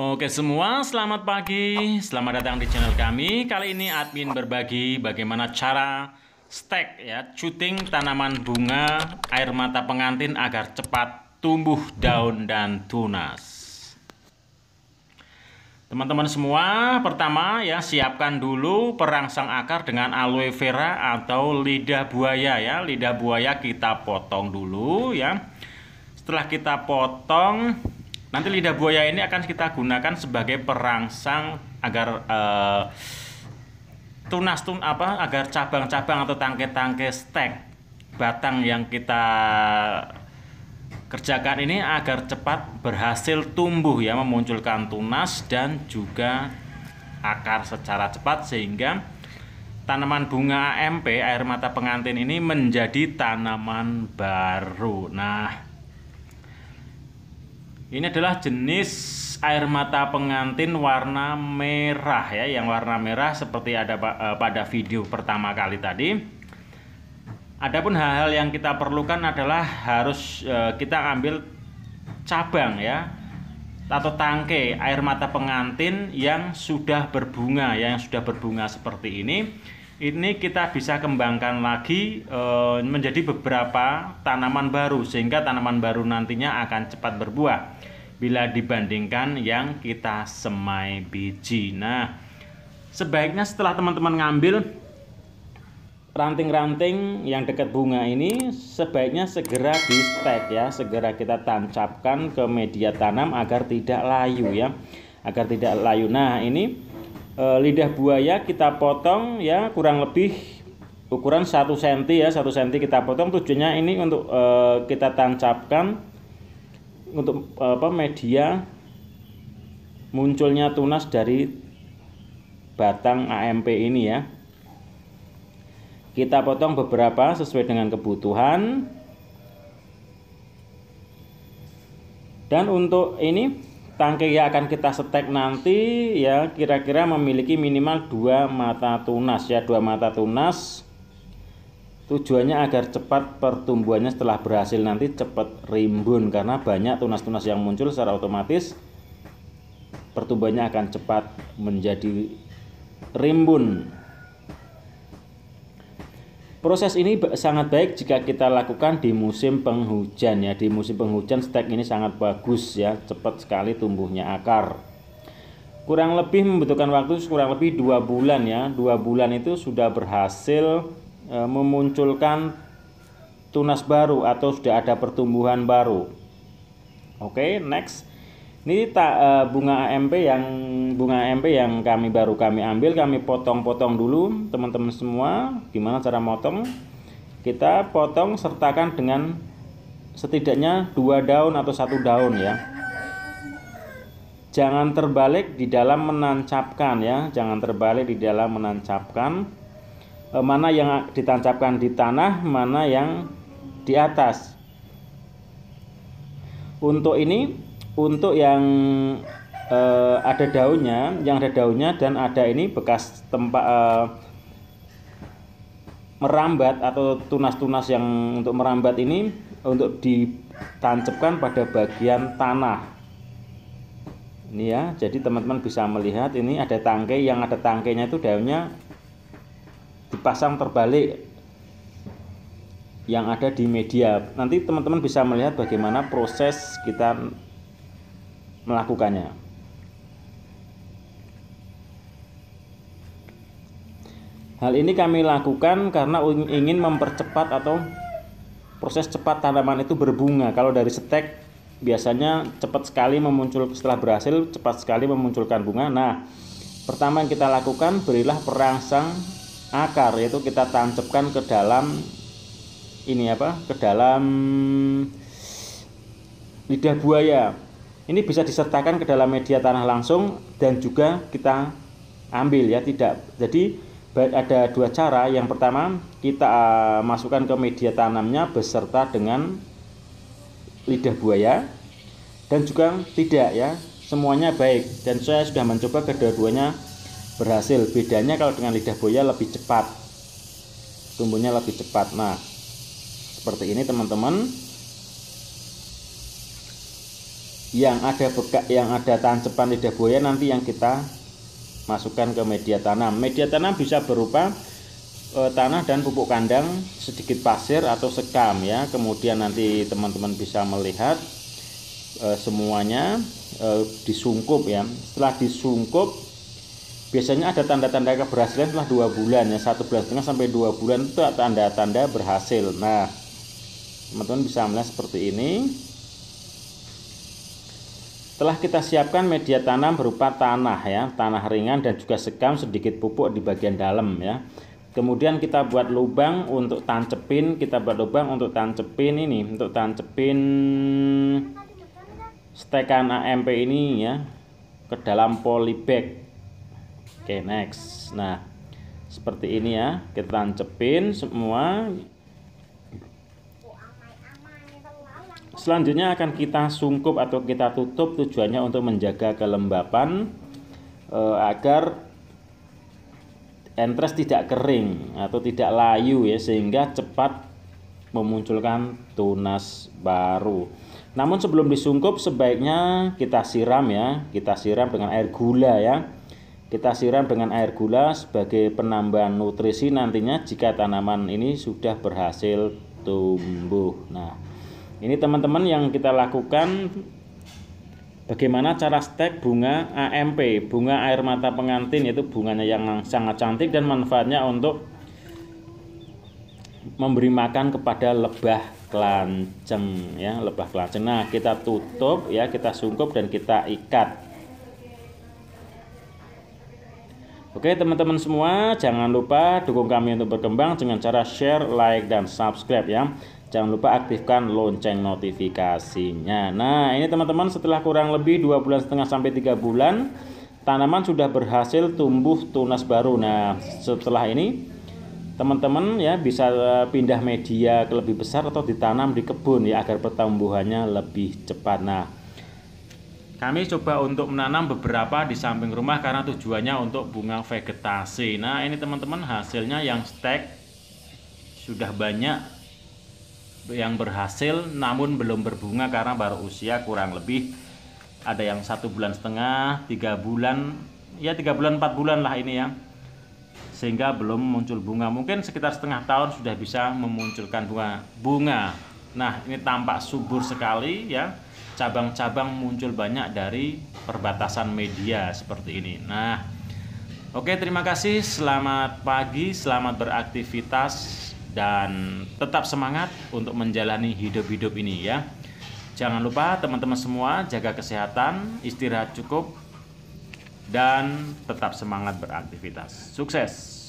Oke semua, selamat pagi. Selamat datang di channel kami. Kali ini admin berbagi bagaimana cara stek ya, cuting tanaman bunga air mata pengantin agar cepat tumbuh daun dan tunas. Teman-teman semua, pertama ya siapkan dulu perangsang akar dengan aloe vera atau lidah buaya ya. Lidah buaya kita potong dulu ya. Setelah kita potong, Nanti lidah buaya ini akan kita gunakan sebagai perangsang agar eh, tunas tun apa agar cabang-cabang atau tangke-tangke stek batang yang kita kerjakan ini agar cepat berhasil tumbuh ya memunculkan tunas dan juga akar secara cepat sehingga tanaman bunga AMP air mata pengantin ini menjadi tanaman baru. Nah, ini adalah jenis air mata pengantin warna merah ya, yang warna merah seperti ada eh, pada video pertama kali tadi. Adapun hal-hal yang kita perlukan adalah harus eh, kita ambil cabang ya atau tangke air mata pengantin yang sudah berbunga ya, yang sudah berbunga seperti ini ini kita bisa kembangkan lagi e, menjadi beberapa tanaman baru sehingga tanaman baru nantinya akan cepat berbuah bila dibandingkan yang kita semai biji. Nah, sebaiknya setelah teman-teman ngambil ranting-ranting yang dekat bunga ini sebaiknya segera di stek ya, segera kita tancapkan ke media tanam agar tidak layu ya, agar tidak layu. Nah, ini Eh, lidah buaya kita potong ya kurang lebih ukuran 1 cm ya 1 cm kita potong tujuannya ini untuk e, kita tancapkan untuk e, apa media munculnya tunas dari batang AMP ini ya kita potong beberapa sesuai dengan kebutuhan dan untuk ini Tangki yang akan kita setek nanti ya kira-kira memiliki minimal dua mata tunas ya dua mata tunas tujuannya agar cepat pertumbuhannya setelah berhasil nanti cepat rimbun karena banyak tunas-tunas yang muncul secara otomatis pertumbuhannya akan cepat menjadi rimbun Proses ini sangat baik jika kita lakukan di musim penghujan ya. Di musim penghujan stek ini sangat bagus ya, cepat sekali tumbuhnya akar. Kurang lebih membutuhkan waktu kurang lebih dua bulan ya. Dua bulan itu sudah berhasil e, memunculkan tunas baru atau sudah ada pertumbuhan baru. Oke, okay, next. Ini tak uh, eh, bunga AMP yang bunga AMP yang kami baru kami ambil, kami potong-potong dulu teman-teman semua. Gimana cara motong? Kita potong sertakan dengan setidaknya dua daun atau satu daun ya. Jangan terbalik di dalam menancapkan ya, jangan terbalik di dalam menancapkan. E, mana yang ditancapkan di tanah, mana yang di atas. Untuk ini untuk yang uh, ada daunnya, yang ada daunnya dan ada ini bekas tempat uh, merambat atau tunas-tunas yang untuk merambat ini untuk ditancapkan pada bagian tanah. Ini ya, jadi teman-teman bisa melihat ini ada tangkai yang ada tangkainya itu daunnya dipasang terbalik yang ada di media. Nanti teman-teman bisa melihat bagaimana proses kita melakukannya. Hal ini kami lakukan karena ingin mempercepat atau proses cepat tanaman itu berbunga. Kalau dari stek biasanya cepat sekali memuncul setelah berhasil cepat sekali memunculkan bunga. Nah, pertama yang kita lakukan berilah perangsang akar yaitu kita tancapkan ke dalam ini apa? ke dalam lidah buaya. Ini bisa disertakan ke dalam media tanah langsung dan juga kita ambil ya tidak. Jadi ada dua cara. Yang pertama kita eh, masukkan ke media tanamnya beserta dengan lidah buaya dan juga tidak ya semuanya baik dan saya sudah mencoba kedua-duanya berhasil bedanya kalau dengan lidah buaya lebih cepat tumbuhnya lebih cepat nah seperti ini teman-teman yang ada bekak yang ada tancepan lidah buaya nanti yang kita masukkan ke media tanam. Media tanam bisa berupa e, tanah dan pupuk kandang, sedikit pasir atau sekam ya. Kemudian nanti teman-teman bisa melihat e, semuanya e, disungkup ya. Setelah disungkup biasanya ada tanda-tanda keberhasilan setelah dua bulan ya satu bulan setengah sampai dua bulan itu tanda-tanda berhasil. Nah teman-teman bisa melihat seperti ini setelah kita siapkan media tanam berupa tanah ya, tanah ringan dan juga sekam sedikit pupuk di bagian dalam ya. Kemudian kita buat lubang untuk tancepin, kita buat lubang untuk tancepin ini, untuk tancepin stekan AMP ini ya ke dalam polybag. Oke, next. Nah, seperti ini ya, kita tancepin semua Selanjutnya akan kita sungkup atau kita tutup tujuannya untuk menjaga kelembapan eh, agar entres tidak kering atau tidak layu ya sehingga cepat memunculkan tunas baru. Namun sebelum disungkup sebaiknya kita siram ya, kita siram dengan air gula ya. Kita siram dengan air gula sebagai penambahan nutrisi nantinya jika tanaman ini sudah berhasil tumbuh. Nah, ini teman-teman yang kita lakukan bagaimana cara stek bunga AMP, bunga air mata pengantin yaitu bunganya yang sangat cantik dan manfaatnya untuk memberi makan kepada lebah kelanceng ya, lebah kelanceng. Nah, kita tutup ya, kita sungkup dan kita ikat. Oke teman-teman semua, jangan lupa dukung kami untuk berkembang dengan cara share, like, dan subscribe ya. Jangan lupa aktifkan lonceng notifikasinya. Nah, ini teman-teman setelah kurang lebih 2 bulan setengah sampai 3 bulan tanaman sudah berhasil tumbuh tunas baru. Nah, setelah ini teman-teman ya bisa eh, pindah media ke lebih besar atau ditanam di kebun ya agar pertumbuhannya lebih cepat. Nah, kami coba untuk menanam beberapa di samping rumah karena tujuannya untuk bunga vegetasi. Nah, ini teman-teman hasilnya yang stek sudah banyak yang berhasil namun belum berbunga karena baru usia kurang lebih ada yang satu bulan setengah tiga bulan ya tiga bulan empat bulan lah ini ya sehingga belum muncul bunga mungkin sekitar setengah tahun sudah bisa memunculkan bunga bunga nah ini tampak subur sekali ya cabang-cabang muncul banyak dari perbatasan media seperti ini nah oke terima kasih selamat pagi selamat beraktivitas dan tetap semangat untuk menjalani hidup-hidup ini ya. Jangan lupa teman-teman semua jaga kesehatan, istirahat cukup dan tetap semangat beraktivitas. Sukses.